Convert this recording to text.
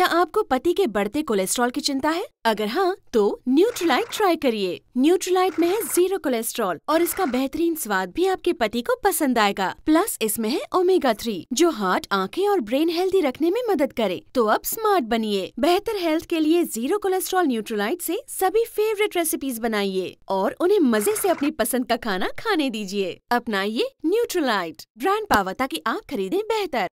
क्या आपको पति के बढ़ते कोलेस्ट्रॉल की चिंता है अगर हाँ तो न्यूट्रलाइट ट्राई करिए न्यूट्रलाइट में है जीरो कोलेस्ट्रॉल और इसका बेहतरीन स्वाद भी आपके पति को पसंद आएगा प्लस इसमें है ओमेगा थ्री जो हार्ट आंखें और ब्रेन हेल्दी रखने में मदद करे तो अब स्मार्ट बनिए बेहतर हेल्थ के लिए जीरो कोलेस्ट्रॉल न्यूट्रोलाइट ऐसी सभी फेवरेट रेसिपीज बनाइए और उन्हें मजे ऐसी अपनी पसंद का खाना खाने दीजिए अपनाइए न्यूट्रोलाइट ब्रांड पावता की आप खरीदे बेहतर